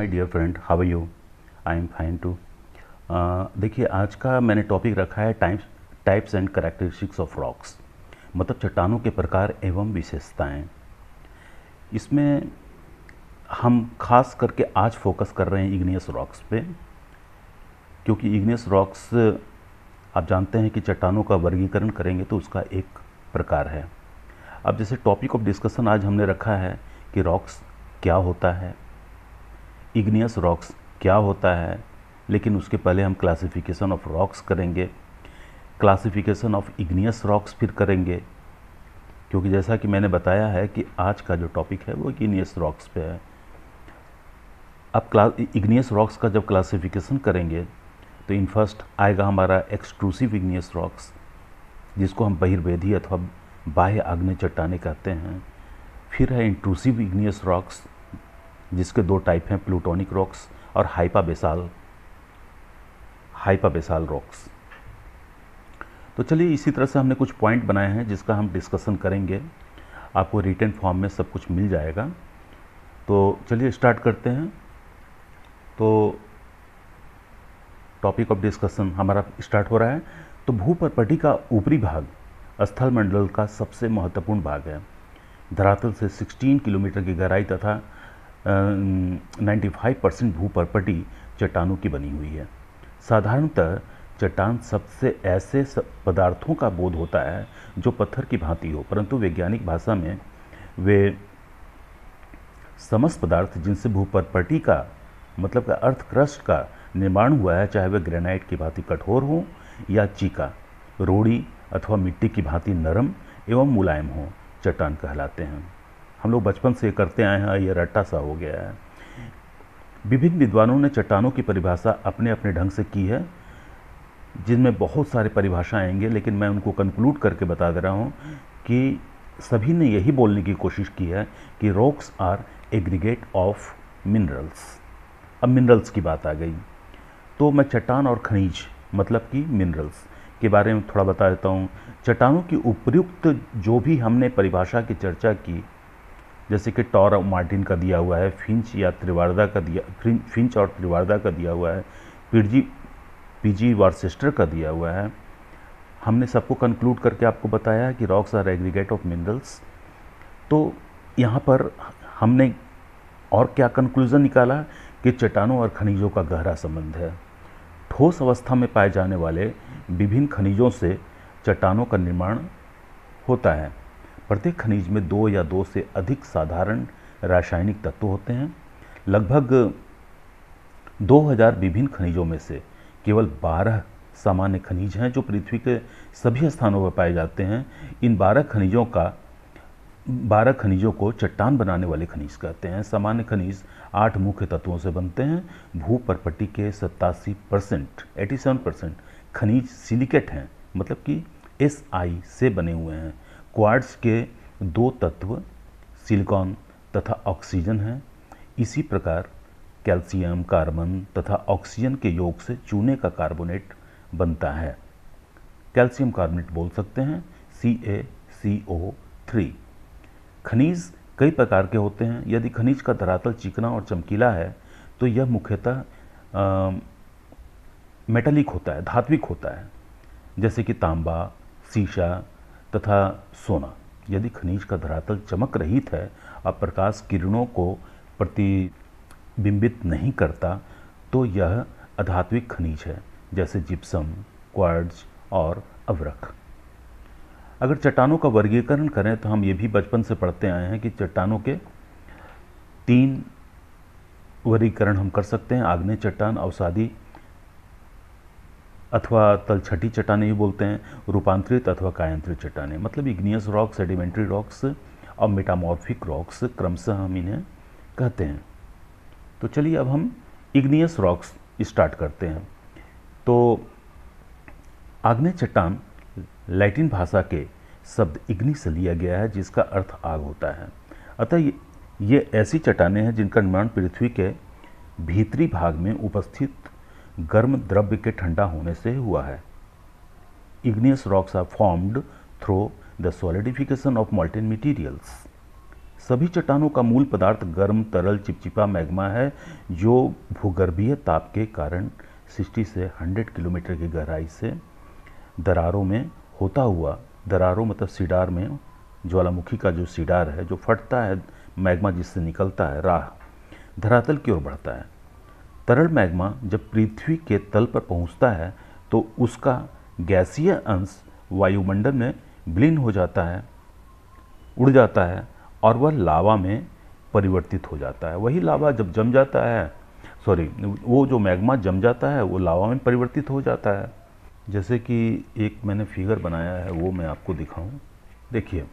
my dear friend how you I am fine too देखिए आज का मैंने टॉपिक रखा है types types and characteristics of rocks मतलब चट्टानों के प्रकार एवं विशेषताएं इसमें हम खास करके आज फोकस कर रहे हैं इग्नियस रॉक्स पे क्योंकि इग्नियस रॉक्स आप जानते हैं कि चट्टानों का वर्गीकरण करेंगे तो उसका एक प्रकार है अब जैसे टॉपिक ऑफ डिस्कशन आज हमने रखा है कि रॉक्स क्या होता है इग्नियस रॉक्स क्या होता है लेकिन उसके पहले हम क्लासिफिकेशन ऑफ रॉक्स करेंगे क्लासिफिकेशन ऑफ इग्नियस रॉक्स फिर करेंगे क्योंकि जैसा कि मैंने बताया है कि आज का जो टॉपिक है वो इग्नियस रॉक्स पे है अब क्लास इग्नियस रॉक्स का जब क्लासिफिकेशन करेंगे तो इन फर्स्ट आएगा हमारा एक्सक्लूसिव इग्नियस रॉक्स जिसको हम बहिर्वेदी अथवा बाह्य आग्नेय चट्टाने कहते हैं फिर है इंट्रूसिव इग्नियस रॉक्स जिसके दो टाइप हैं प्लूटोनिक रॉक्स और हाइपाबेसाल हाइपाबेसाल रॉक्स तो चलिए इसी तरह से हमने कुछ पॉइंट बनाए हैं जिसका हम डिस्कशन करेंगे आपको रिटर्न फॉर्म में सब कुछ मिल जाएगा तो चलिए स्टार्ट करते हैं तो टॉपिक ऑफ डिस्कशन हमारा स्टार्ट हो रहा है तो भूपर्पटी का ऊपरी भाग स्थल मंडल का सबसे महत्वपूर्ण भाग है धरातल से 16 किलोमीटर की गहराई तथा 95 परसेंट भू परपटी चट्टानों की बनी हुई है साधारणतः चट्टान सबसे ऐसे सब पदार्थों का बोध होता है जो पत्थर की भांति हो परंतु वैज्ञानिक भाषा में वे समस्त पदार्थ जिनसे भू भूपरपटी का मतलब का अर्थ क्रस्ट का निर्माण हुआ है चाहे वे ग्रेनाइट की भांति कठोर हो या चीका रोड़ी अथवा मिट्टी की भांति नरम एवं मुलायम हो चट्टान कहलाते हैं हम लोग बचपन से करते आए हैं ये रट्टा सा हो गया है विभिन्न विद्वानों ने चट्टानों की परिभाषा अपने अपने ढंग से की है जिनमें बहुत सारे परिभाषाएं आएंगे लेकिन मैं उनको कंक्लूड करके बता दे रहा हूँ कि सभी ने यही बोलने की कोशिश की है कि rocks are aggregate of minerals अब मिनरल्स की बात आ गई तो मैं चट्टान और खनिज मतलब कि मिनरल्स के बारे में थोड़ा बता देता हूँ चट्टानों की उपयुक्त जो भी हमने परिभाषा की चर्चा की जैसे कि टॉर मार्टिन का दिया हुआ है फिंच या त्रिवार्दा का दिया फिंच और त्रिवार्दा का दिया हुआ है पीजी पीजी वारसेस्टर का दिया हुआ है हमने सबको कंक्लूड करके आपको बताया है कि rocks are aggregate of minerals तो यहाँ पर हमने और क्या कंक्लूज़न निकाला कि चट्टानों और खनिजों का गहरा संबंध है ठोस अवस्था में पाए जाने वाले विभिन्न खनिजों से चट्टानों का निर्माण होता है प्रत्येक खनिज में दो या दो से अधिक साधारण रासायनिक तत्व होते हैं लगभग 2000 विभिन्न खनिजों में से केवल 12 सामान्य खनिज हैं जो पृथ्वी के सभी स्थानों पर पाए जाते हैं इन 12 खनिजों का 12 खनिजों को चट्टान बनाने वाले खनिज कहते हैं सामान्य खनिज आठ मुख्य तत्वों से बनते हैं भू परपट्टी के सत्तासी परसेंट एटी परसेंट खनिज सिलिकेट हैं मतलब कि एस आई से बने हुए हैं क्वार्ट्स के दो तत्व सिलिकॉन तथा ऑक्सीजन हैं इसी प्रकार कैल्शियम कार्बन तथा ऑक्सीजन के योग से चूने का कार्बोनेट बनता है कैल्शियम कार्बोनेट बोल सकते हैं सी ए सी ओ थ्री खनिज कई प्रकार के होते हैं यदि खनिज का धरातल चिकना और चमकीला है तो यह मुख्यतः मेटलिक होता है धात्विक होता है जैसे कि तांबा शीशा तथा सोना यदि खनिज का धरातल चमक रहित है और प्रकाश किरणों को प्रतिबिंबित नहीं करता तो यह अधात्विक खनिज है जैसे जिप्सम क्वार्ड्स और अवरक अगर चट्टानों का वर्गीकरण करें तो हम ये भी बचपन से पढ़ते आए हैं कि चट्टानों के तीन वर्गीकरण हम कर सकते हैं आग्नेय चट्टान अवसादी अथवा तलछटी चट्टाने भी बोलते हैं रूपांतरित अथवा कायांत्रित चट्टाने मतलब इग्नियस रॉक सेडिमेंट्री रॉक्स और मेटामॉर्फिक रॉक्स क्रमशः हम इन्हें कहते हैं तो चलिए अब हम इग्नियस रॉक्स स्टार्ट करते हैं तो आग्नेय चट्टान लैटिन भाषा के शब्द इग्नि से लिया गया है जिसका अर्थ आग होता है अतः ये ऐसी चट्टाने हैं जिनका निर्माण पृथ्वी के भीतरी भाग में उपस्थित गर्म द्रव्य के ठंडा होने से हुआ है igneous rocks are formed through the solidification of molten materials सभी चट्टानों का मूल पदार्थ गर्म तरल चिपचिपा मैग्मा है जो भूगर्भीय ताप के कारण 60 से 100 किलोमीटर की गहराई से दरारों में होता हुआ दरारों मतलब सीडार में ज्वालामुखी का जो सीडार है जो फटता है मैग्मा जिससे निकलता है राह धरातल की ओर बढ़ता है तरल मैग्मा जब पृथ्वी के तल पर पहुंचता है तो उसका गैसीय अंश वायुमंडल में विलीन हो जाता है उड़ जाता है और वह लावा में परिवर्तित हो जाता है वही लावा जब जम जाता है सॉरी वो जो मैग्मा जम जाता है वो लावा में परिवर्तित हो जाता है जैसे कि एक मैंने फिगर बनाया है वो मैं आपको दिखाऊं देखिए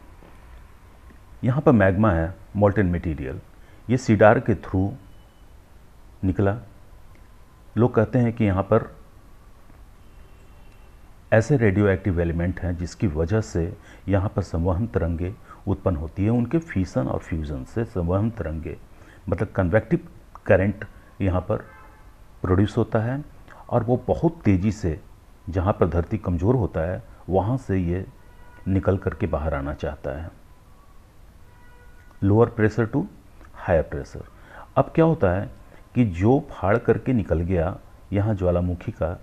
यहाँ पर मैग्मा है मोल्टेन मटेरियल ये सीडार के थ्रू निकला लोग कहते हैं कि यहाँ पर ऐसे रेडियो एक्टिव एलिमेंट हैं जिसकी वजह से यहाँ पर संवहन तरंगे उत्पन्न होती है उनके फीसन और फ्यूज़न से संवहन तरंगे मतलब कन्वेक्टिव करंट यहाँ पर प्रोड्यूस होता है और वो बहुत तेज़ी से जहाँ पर धरती कमज़ोर होता है वहाँ से ये निकल करके बाहर आना चाहता है lower pressure to higher pressure अब क्या होता है कि जो फाड़ करके निकल गया यहाँ ज्वालामुखी का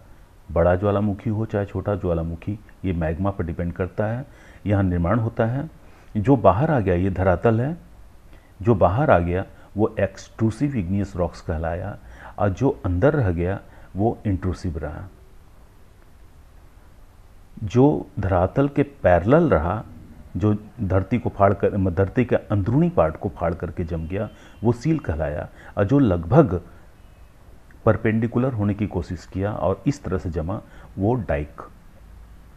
बड़ा ज्वालामुखी हो चाहे छोटा ज्वालामुखी ये मैग्मा पर डिपेंड करता है यहाँ निर्माण होता है जो बाहर आ गया ये धरातल है जो बाहर आ गया वो एक्सट्रूसिव इग्नियस रॉक्स कहलाया और जो अंदर रह गया वो इंट्रूसिव रहा जो धरातल के पैरल रहा जो धरती को फाड़ कर धरती के अंदरूनी पार्ट को फाड़ करके जम गया वो सील कहलाया और जो लगभग परपेंडिकुलर होने की कोशिश किया और इस तरह से जमा वो डाइक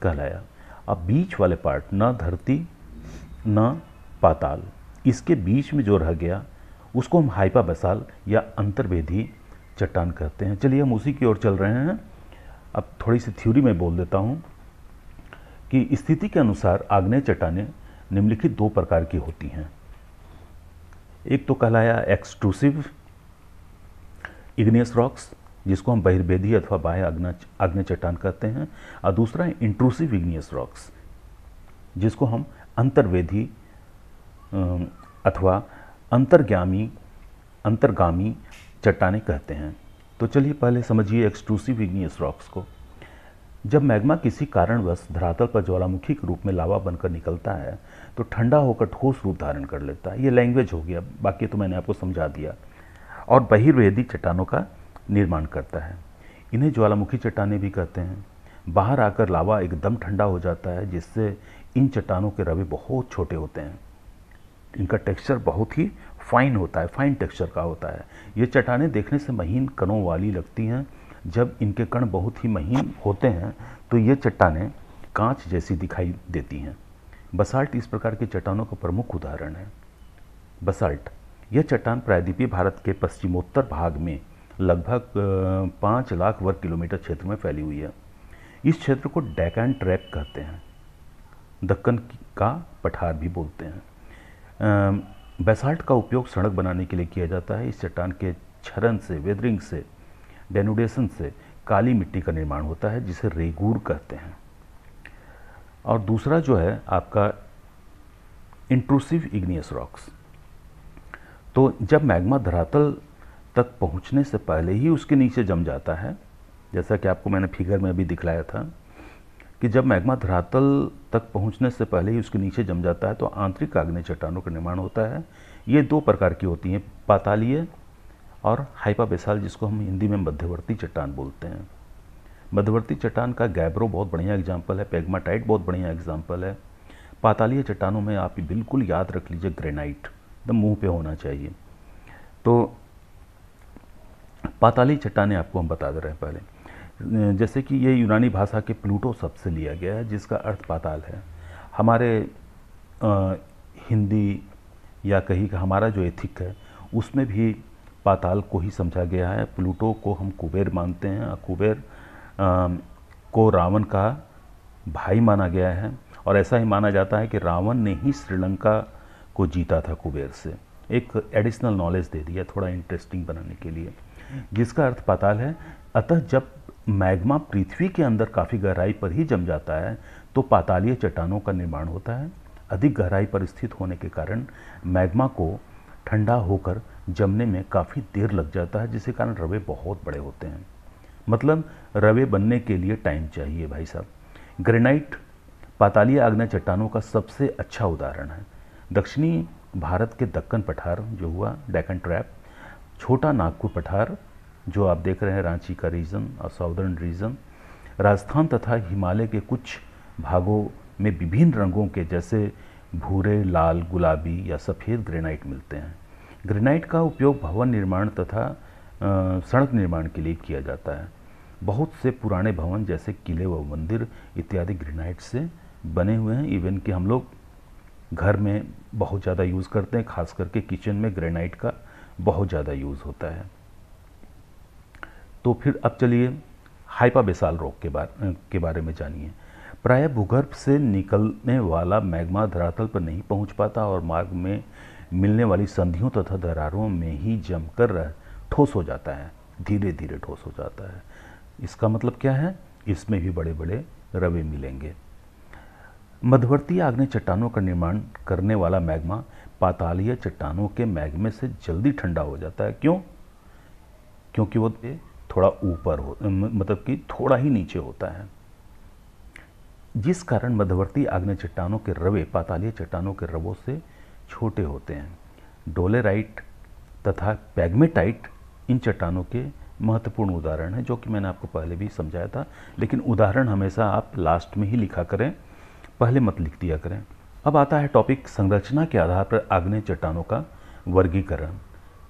कहलाया अब बीच वाले पार्ट न धरती न पाताल इसके बीच में जो रह गया उसको हम हाइपा बसाल या अंतर्वेदी चट्टान कहते हैं चलिए हम उसी की ओर चल रहे हैं अब थोड़ी सी थ्योरी में बोल देता हूँ कि स्थिति के अनुसार आग्नेय चट्टाने निम्नलिखित दो प्रकार की होती हैं एक तो कहलाया एक्सक्लूसिव इग्नियस रॉक्स जिसको हम बहिर्वेदी अथवा बाह्य अग्न अग्नि चट्टान कहते हैं और दूसरा है इंट्रूसिव इग्नियस रॉक्स जिसको हम अंतर्वेदी अथवा अंतर्गामी अंतर्गामी चट्टाने कहते हैं तो चलिए पहले समझिए एक्सक्लूसिव इग्नियस रॉक्स को जब मैग्मा किसी कारणवश धरातल पर ज्वालामुखी के रूप में लावा बनकर निकलता है तो ठंडा होकर ठोस रूप धारण कर लेता है ये लैंग्वेज हो गया बाकी तो मैंने आपको समझा दिया और बहिर्वेदी चट्टानों का निर्माण करता है इन्हें ज्वालामुखी चट्टाने भी कहते हैं बाहर आकर लावा एकदम ठंडा हो जाता है जिससे इन चट्टानों के रवे बहुत छोटे होते हैं इनका टेक्सचर बहुत ही फाइन होता है फाइन टेक्सचर का होता है ये चट्टानें देखने से महीन कनों वाली लगती हैं जब इनके कण बहुत ही महीन होते हैं तो ये चट्टाने कांच जैसी दिखाई देती हैं बसाल्ट इस प्रकार की चट्टानों का प्रमुख उदाहरण है बसाल्ट यह चट्टान प्रायद्वीपीय भारत के पश्चिमोत्तर भाग में लगभग पाँच लाख वर्ग किलोमीटर क्षेत्र में फैली हुई है इस क्षेत्र को डेकैन ट्रैप कहते हैं दक्कन का पठार भी बोलते हैं बेसाल्ट का उपयोग सड़क बनाने के लिए किया जाता है इस चट्टान के क्षरण से वेदरिंग से डेनुडेशन से काली मिट्टी का निर्माण होता है जिसे रेगूर कहते हैं और दूसरा जो है आपका इंट्रूसिव इग्नियस रॉक्स तो जब मैग्मा धरातल तक पहुंचने से पहले ही उसके नीचे जम जाता है जैसा कि आपको मैंने फिगर में अभी दिखलाया था कि जब मैग्मा धरातल तक पहुंचने से पहले ही उसके नीचे जम जाता है तो आंतरिक आग्नेय चट्टानों का निर्माण होता है ये दो प्रकार की होती हैं पातालीय और हाइपा जिसको हम हिंदी में मध्यवर्ती चट्टान बोलते हैं मध्यवर्ती चट्टान का गैब्रो बहुत बढ़िया एग्जाम्पल है पेगमाटाइट बहुत बढ़िया एग्जाम्पल है पातालीय चट्टानों में आप बिल्कुल याद रख लीजिए ग्रेनाइट एकदम मुंह पे होना चाहिए तो पाताली चट्टाने आपको हम बता दे रहे हैं पहले जैसे कि ये यूनानी भाषा के प्लूटो शब्द से लिया गया है जिसका अर्थ पाताल है हमारे आ, हिंदी या कहीं का हमारा जो एथिक है उसमें भी पाताल को ही समझा गया है प्लूटो को हम कुबेर मानते हैं कुबेर को रावण का भाई माना गया है और ऐसा ही माना जाता है कि रावण ने ही श्रीलंका को जीता था कुबेर से एक एडिशनल नॉलेज दे दिया थोड़ा इंटरेस्टिंग बनाने के लिए जिसका अर्थ पाताल है अतः जब मैग्मा पृथ्वी के अंदर काफ़ी गहराई पर ही जम जाता है तो पातालीय चट्टानों का निर्माण होता है अधिक गहराई पर स्थित होने के कारण मैग्मा को ठंडा होकर जमने में काफ़ी देर लग जाता है जिसके कारण रवे बहुत बड़े होते हैं मतलब रवे बनने के लिए टाइम चाहिए भाई साहब ग्रेनाइट पातालिया आग्न चट्टानों का सबसे अच्छा उदाहरण है दक्षिणी भारत के दक्कन पठार जो हुआ डेकन ट्रैप छोटा नागपुर पठार जो आप देख रहे हैं रांची का रीजन और साउदर्न रीजन राजस्थान तथा हिमालय के कुछ भागों में विभिन्न रंगों के जैसे भूरे लाल गुलाबी या सफ़ेद ग्रेनाइट मिलते हैं ग्रेनाइट का उपयोग भवन निर्माण तथा सड़क निर्माण के लिए किया जाता है बहुत से पुराने भवन जैसे किले व मंदिर इत्यादि ग्रेनाइट से बने हुए हैं इवन कि हम लोग घर में बहुत ज़्यादा यूज़ करते हैं खास करके किचन में ग्रेनाइट का बहुत ज़्यादा यूज़ होता है तो फिर अब चलिए हाइपा बेसाल रोग के बारे के बारे में जानिए प्रायः भूगर्भ से निकलने वाला मैग्मा धरातल पर नहीं पहुंच पाता और मार्ग में मिलने वाली संधियों तथा दरारों में ही जमकर ठोस हो जाता है धीरे धीरे ठोस हो जाता है इसका मतलब क्या है इसमें भी बड़े बड़े रवे मिलेंगे मध्यवर्ती आग्नेय चट्टानों का निर्माण करने वाला मैग्मा पातालीय चट्टानों के मैग्मे से जल्दी ठंडा हो जाता है क्यों क्योंकि वो थोड़ा ऊपर हो मतलब कि थोड़ा ही नीचे होता है जिस कारण मध्यवर्ती आग्नेय चट्टानों के रवे पातालीय चट्टानों के रवों से छोटे होते हैं डोलेराइट तथा पैगमेटाइट इन चट्टानों के महत्वपूर्ण उदाहरण हैं जो कि मैंने आपको पहले भी समझाया था लेकिन उदाहरण हमेशा आप लास्ट में ही लिखा करें पहले मत लिख दिया करें अब आता है टॉपिक संरचना के आधार पर आग्नेय चट्टानों का वर्गीकरण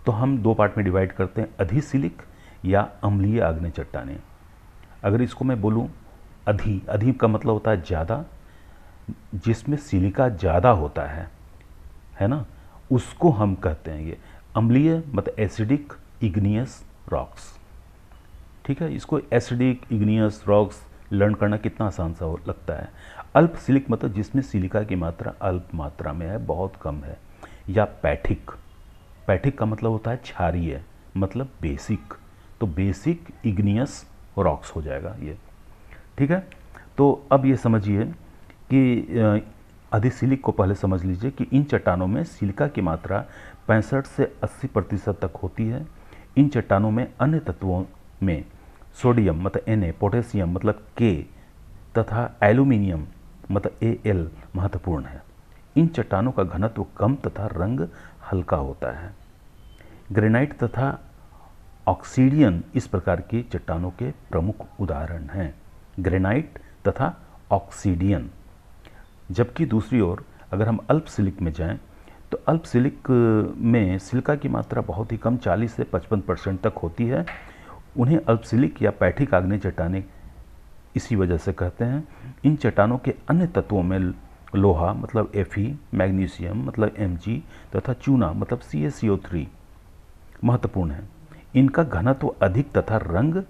तो हम दो पार्ट में डिवाइड करते हैं अधिसिलिक या अम्लीय आग्नेय चट्टाने अगर इसको मैं बोलूँ अधि अधि का मतलब होता है ज़्यादा जिसमें सिलिका ज़्यादा होता है है ना उसको हम कहते हैं ये अम्लीय मतलब एसिडिक इग्नियस रॉक्स ठीक है इसको एसिडिक इग्नियस रॉक्स लर्न करना कितना आसान सा हो लगता है अल्प सिलिक मतलब जिसमें सिलिका की मात्रा अल्प मात्रा में है बहुत कम है या पैठिक पैठिक का मतलब होता है क्षारीय मतलब बेसिक तो बेसिक इग्नियस रॉक्स हो जाएगा ये ठीक है तो अब ये समझिए कि अधिसिलिक को पहले समझ लीजिए कि इन चट्टानों में सिलिका की मात्रा पैंसठ से 80 प्रतिशत तक होती है इन चट्टानों में अन्य तत्वों में सोडियम मतलब ए पोटेशियम मतलब के तथा एल्यूमिनियम मतलब एल महत्वपूर्ण है इन चट्टानों का घनत्व कम तथा रंग हल्का होता है ग्रेनाइट तथा ऑक्सीडियन इस प्रकार की चट्टानों के प्रमुख उदाहरण हैं ग्रेनाइट तथा ऑक्सीडियन जबकि दूसरी ओर अगर हम अल्प सिलिक में जाएं तो अल्प सिलिक में सिलिका की मात्रा बहुत ही कम 40 से 55 परसेंट तक होती है उन्हें अल्प सिलिक या पैठिक आग्ने चट्टाने इसी वजह से कहते हैं इन चट्टानों के अन्य तत्वों में लोहा मतलब एफ मैग्नीशियम मतलब एम तथा चूना मतलब सी एस महत्वपूर्ण है इनका घनत्व अधिक तथा रंग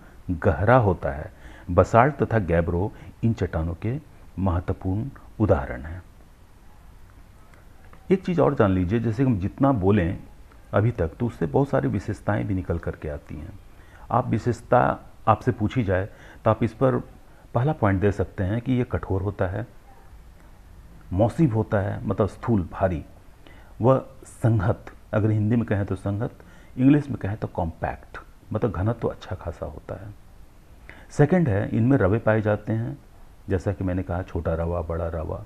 गहरा होता है बसाल्ट तथा गैब्रो इन चट्टानों के महत्वपूर्ण उदाहरण है एक चीज़ और जान लीजिए जैसे हम जितना बोलें अभी तक तो उससे बहुत सारी विशेषताएं भी निकल करके आती हैं आप विशेषता आपसे पूछी जाए तो आप इस पर पहला पॉइंट दे सकते हैं कि ये कठोर होता है मौसीब होता है मतलब स्थूल भारी वह संगत अगर हिंदी में कहें तो संगत इंग्लिश में कहें तो कॉम्पैक्ट मतलब घनत्व तो अच्छा खासा होता है सेकंड है इनमें रवे पाए जाते हैं जैसा कि मैंने कहा छोटा रवा बड़ा रवा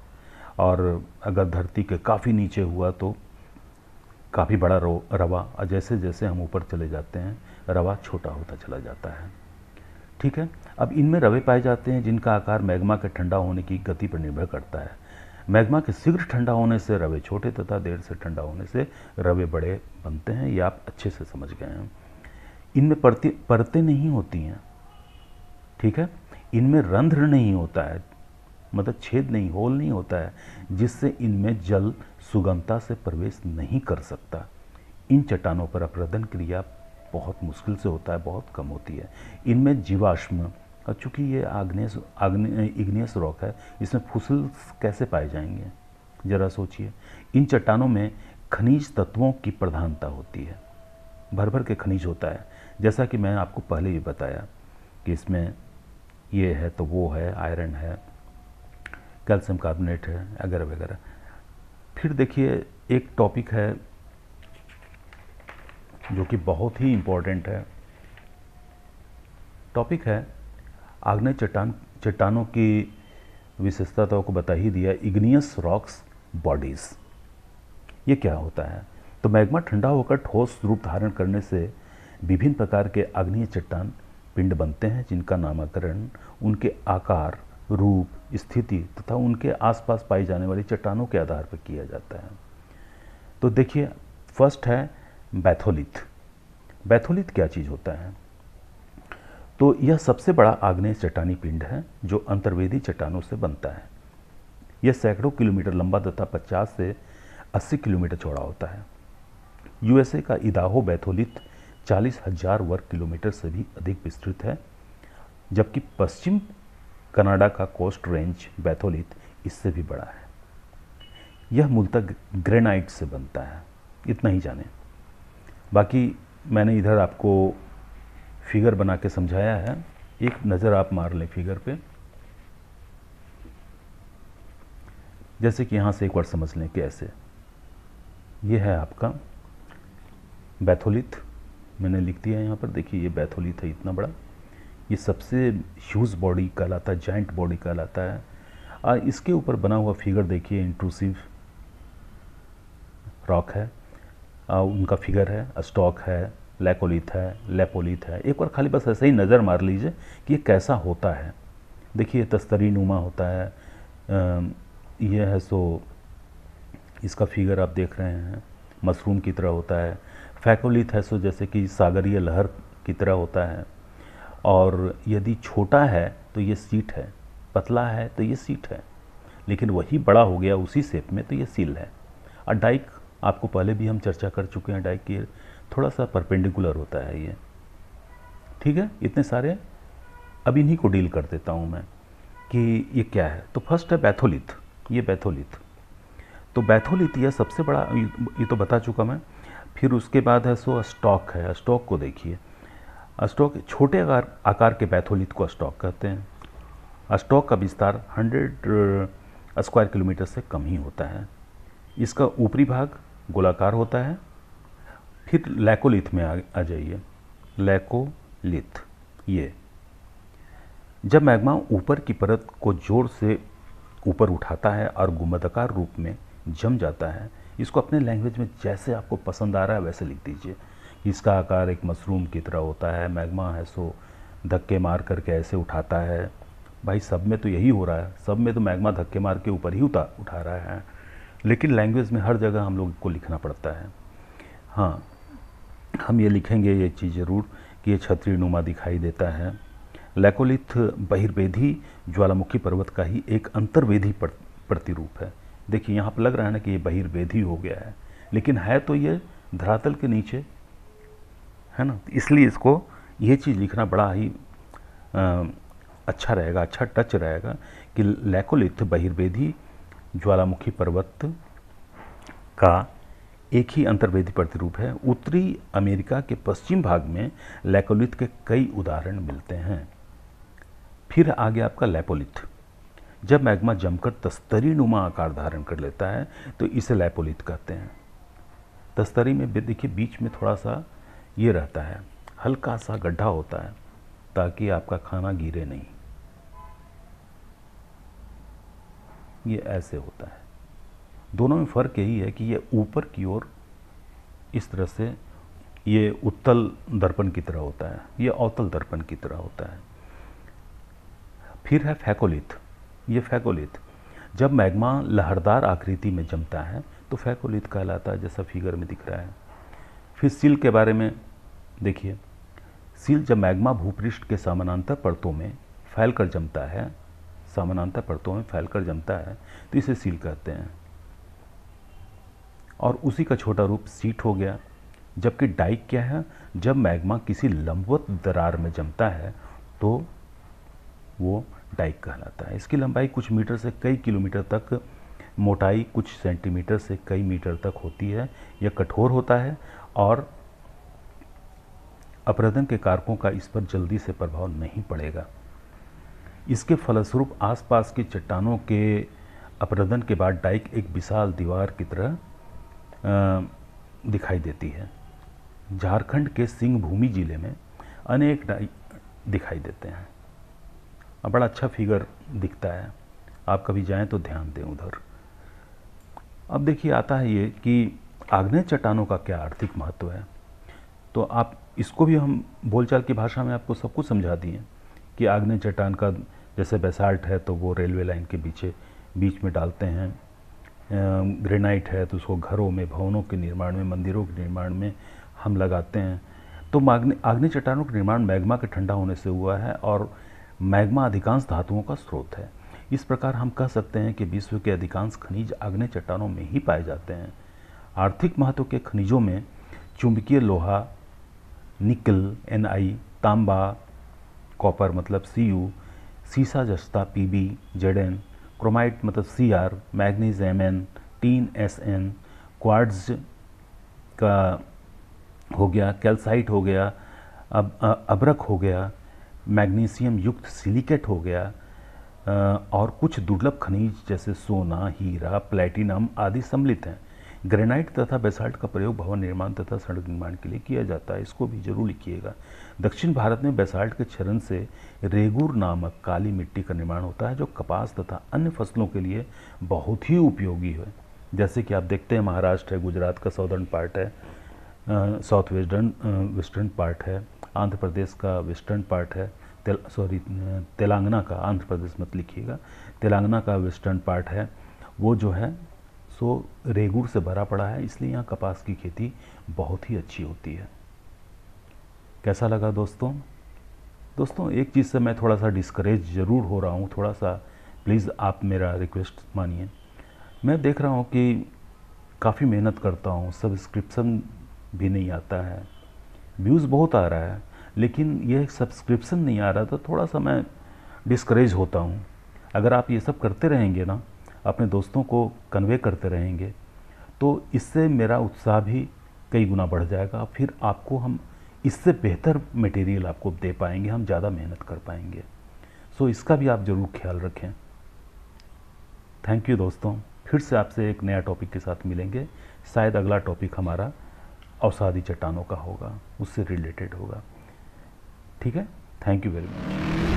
और अगर धरती के काफ़ी नीचे हुआ तो काफ़ी बड़ा रवा और जैसे जैसे हम ऊपर चले जाते हैं रवा छोटा होता चला जाता है ठीक है अब इनमें रवे पाए जाते हैं जिनका आकार मैग्मा के ठंडा होने की गति पर निर्भर करता है मैग्मा के शीघ्र ठंडा होने से रवे छोटे तथा देर से ठंडा होने से रवे बड़े बनते हैं ये आप अच्छे से समझ गए हैं इनमें परतें परतें नहीं होती हैं ठीक है इनमें रंध्र नहीं होता है मतलब छेद नहीं होल नहीं होता है जिससे इनमें जल सुगमता से प्रवेश नहीं कर सकता इन चट्टानों पर अपरदन क्रिया बहुत मुश्किल से होता है बहुत कम होती है इनमें जीवाश्म और चूँकि ये आग्नेस आग्ने इग्नियस रॉक है इसमें फुसल कैसे पाए जाएंगे ज़रा सोचिए इन चट्टानों में खनिज तत्वों की प्रधानता होती है भर भर के खनिज होता है जैसा कि मैंने आपको पहले भी बताया कि इसमें ये है तो वो है आयरन है कैल्शियम कार्बोनेट है वगैरह वगैरह फिर देखिए एक टॉपिक है जो कि बहुत ही इम्पोर्टेंट है टॉपिक है आग्नेय चट्टान चट्टानों की विशेषता को बता ही दिया इग्नियस रॉक्स बॉडीज़ ये क्या होता है तो मैग्मा ठंडा होकर ठोस रूप धारण करने से विभिन्न प्रकार के आग्नेय चट्टान पिंड बनते हैं जिनका नामकरण उनके आकार रूप स्थिति तथा उनके आसपास पाई जाने वाली चट्टानों के आधार पर किया जाता है तो देखिए फर्स्ट है बैथोलिथ बैथोलिथ क्या चीज़ होता है तो यह सबसे बड़ा आग्नेय चट्टानी पिंड है जो अंतर्वेदी चट्टानों से बनता है यह सैकड़ों किलोमीटर लंबा तथा 50 से 80 किलोमीटर चौड़ा होता है यूएसए का इदाहो बैथोलिथ चालीस हजार वर्ग किलोमीटर से भी अधिक विस्तृत है जबकि पश्चिम कनाडा का कोस्ट रेंज बैथोलित इससे भी बड़ा है यह मूलतः ग्रेनाइट से बनता है इतना ही जाने बाकी मैंने इधर आपको फिगर बना के समझाया है एक नज़र आप मार लें फिगर पे जैसे कि यहाँ से एक बार समझ लें कि ऐसे ये है आपका बैथोलिथ मैंने लिख दिया यहाँ पर देखिए ये बैथोली है इतना बड़ा ये सबसे ह्यूज बॉडी कहलाता है जॉइंट बॉडी कहलाता है और इसके ऊपर बना हुआ फिगर देखिए इंट्रूसिव रॉक है आ, उनका फिगर है स्टॉक है लैकोलिथ है लेपोलिथ है एक बार खाली बस ऐसे ही नज़र मार लीजिए कि ये कैसा होता है देखिए तस्तरी नुमा होता है यह है सो इसका फिगर आप देख रहे हैं मशरूम की तरह होता है फैकोलीथेसो जैसे कि सागरीय लहर की तरह होता है और यदि छोटा है तो ये सीट है पतला है तो ये सीट है लेकिन वही बड़ा हो गया उसी सेप में तो ये सील है और डाइक आपको पहले भी हम चर्चा कर चुके हैं डाइक की थोड़ा सा परपेंडिकुलर होता है ये ठीक है इतने सारे अब इन्हीं को डील कर देता हूँ मैं कि ये क्या है तो फर्स्ट है बैथोलिथ ये बैथोलिथ तो बैथोलिथ यह सबसे बड़ा ये तो बता चुका मैं फिर उसके बाद है सो स्टॉक है स्टॉक को देखिए स्टॉक छोटे आकार आकार के पैथोलिथ को स्टॉक कहते हैं स्टॉक का विस्तार 100 स्क्वायर किलोमीटर से कम ही होता है इसका ऊपरी भाग गोलाकार होता है फिर लैकोलिथ में आ, आ जाइए लैकोलिथ ये जब मैग्मा ऊपर की परत को जोर से ऊपर उठाता है और गुमदकार रूप में जम जाता है इसको अपने लैंग्वेज में जैसे आपको पसंद आ रहा है वैसे लिख दीजिए इसका आकार एक मशरूम की तरह होता है मैग्मा है सो धक्के मार करके ऐसे उठाता है भाई सब में तो यही हो रहा है सब में तो मैग्मा धक्के मार के ऊपर ही उठा उठा रहा है लेकिन लैंग्वेज में हर जगह हम लोग को लिखना पड़ता है हाँ हम ये लिखेंगे ये चीज़ ज़रूर कि ये छतरी नुमा दिखाई देता है लैकोलिथ बहिर्वेधी ज्वालामुखी पर्वत का ही एक अंतर्वेदी प्रतिरूप है देखिए यहाँ पर लग रहा है ना कि ये बहिर्वेदी हो गया है लेकिन है तो ये धरातल के नीचे है ना इसलिए इसको ये चीज़ लिखना बड़ा ही आ, अच्छा रहेगा अच्छा टच रहेगा कि लैकोलिथ बहिर्वेदी ज्वालामुखी पर्वत का एक ही अंतर्वेदी प्रतिरूप है उत्तरी अमेरिका के पश्चिम भाग में लैकोलिथ के कई उदाहरण मिलते हैं फिर आ गया आपका लैपोलिथ जब मैग्मा जमकर तस्तरी नुमा आकार धारण कर लेता है तो इसे लैपोलिथ कहते हैं तस्तरी में देखिए बीच में थोड़ा सा ये रहता है हल्का सा गड्ढा होता है ताकि आपका खाना गिरे नहीं ये ऐसे होता है दोनों में फ़र्क यही है कि ये ऊपर की ओर इस तरह से ये उत्तल दर्पण की तरह होता है ये अवतल दर्पण की तरह होता है फिर है फैकोलिथ ये फैकोलिथ जब मैग्मा लहरदार आकृति में जमता है तो फैकोलिथ कहलाता है जैसा फिगर में दिख रहा है फिर सील के बारे में देखिए सील जब मैग्मा भूपृष्ठ के समानांतर परतों में फैल कर जमता है समानांतर परतों में फैल कर जमता है तो इसे सील कहते हैं और उसी का छोटा रूप सीट हो गया जबकि डाइक क्या है जब मैग्मा किसी लंबवत दरार में जमता है तो वो डाइक कहलाता है इसकी लंबाई कुछ मीटर से कई किलोमीटर तक मोटाई कुछ सेंटीमीटर से कई मीटर तक होती है यह कठोर होता है और अपरदन के कारकों का इस पर जल्दी से प्रभाव नहीं पड़ेगा इसके फलस्वरूप आसपास की चट्टानों के अपरदन के बाद डाइक एक विशाल दीवार की तरह दिखाई देती है झारखंड के सिंहभूमि जिले में अनेक डाइक दिखाई देते हैं बड़ा अच्छा फिगर दिखता है आप कभी जाएं तो ध्यान दें उधर अब देखिए आता है ये कि आग्नेय चट्टानों का क्या आर्थिक महत्व है तो आप इसको भी हम बोलचाल की भाषा में आपको सब कुछ समझा दिए कि आग्नेय चट्टान का जैसे बेसाल्ट है तो वो रेलवे लाइन के पीछे बीच में डालते हैं ग्रेनाइट है तो उसको घरों में भवनों के निर्माण में मंदिरों के निर्माण में हम लगाते हैं तो आग्ने आग्नेय चट्टानों का निर्माण मैग्मा के ठंडा होने से हुआ है और मैग्मा अधिकांश धातुओं का स्रोत है इस प्रकार हम कह सकते हैं कि विश्व के अधिकांश खनिज अग्नि चट्टानों में ही पाए जाते हैं आर्थिक महत्व के खनिजों में चुंबकीय लोहा निकल एन आई तांबा कॉपर मतलब सी यू सीसा जस्ता P B Z N chromite मतलब C R manganese M N tin S N quartz का हो गया कैल्साइट हो गया अब अब्रक हो गया मैग्नीशियम युक्त सिलिकेट हो गया और कुछ दुर्लभ खनिज जैसे सोना हीरा प्लेटिनम आदि सम्मिलित हैं ग्रेनाइट तथा बेसाल्ट का प्रयोग भवन निर्माण तथा सड़क निर्माण के लिए किया जाता है इसको भी जरूर लिखिएगा दक्षिण भारत में बेसाल्ट के क्षरण से रेगुर नामक काली मिट्टी का निर्माण होता है जो कपास तथा अन्य फसलों के लिए बहुत ही उपयोगी है जैसे कि आप देखते हैं महाराष्ट्र है गुजरात का साउदर्न पार्ट है साउथ वेस्टर्न वेस्टर्न पार्ट है आंध्र प्रदेश का वेस्टर्न पार्ट है तेल सॉरी तेलंगाना का आंध्र प्रदेश मत लिखिएगा तेलंगाना का वेस्टर्न पार्ट है वो जो है सो रेगुड़ से भरा पड़ा है इसलिए यहाँ कपास की खेती बहुत ही अच्छी होती है कैसा लगा दोस्तों दोस्तों एक चीज़ से मैं थोड़ा सा डिस्करेज ज़रूर हो रहा हूँ थोड़ा सा प्लीज़ आप मेरा रिक्वेस्ट मानिए मैं देख रहा हूँ कि काफ़ी मेहनत करता हूँ सब्सक्रिप्शन भी नहीं आता है व्यूज़ बहुत आ रहा है लेकिन यह सब्सक्रिप्शन नहीं आ रहा था तो थोड़ा सा मैं डिस्करेज होता हूँ अगर आप ये सब करते रहेंगे ना अपने दोस्तों को कन्वे करते रहेंगे तो इससे मेरा उत्साह भी कई गुना बढ़ जाएगा फिर आपको हम इससे बेहतर मटेरियल आपको दे पाएंगे हम ज़्यादा मेहनत कर पाएंगे सो इसका भी आप ज़रूर ख्याल रखें थैंक यू दोस्तों फिर से आपसे एक नया टॉपिक के साथ मिलेंगे शायद अगला टॉपिक हमारा अवसादी चट्टानों का होगा उससे रिलेटेड होगा ठीक है थैंक यू वेरी मच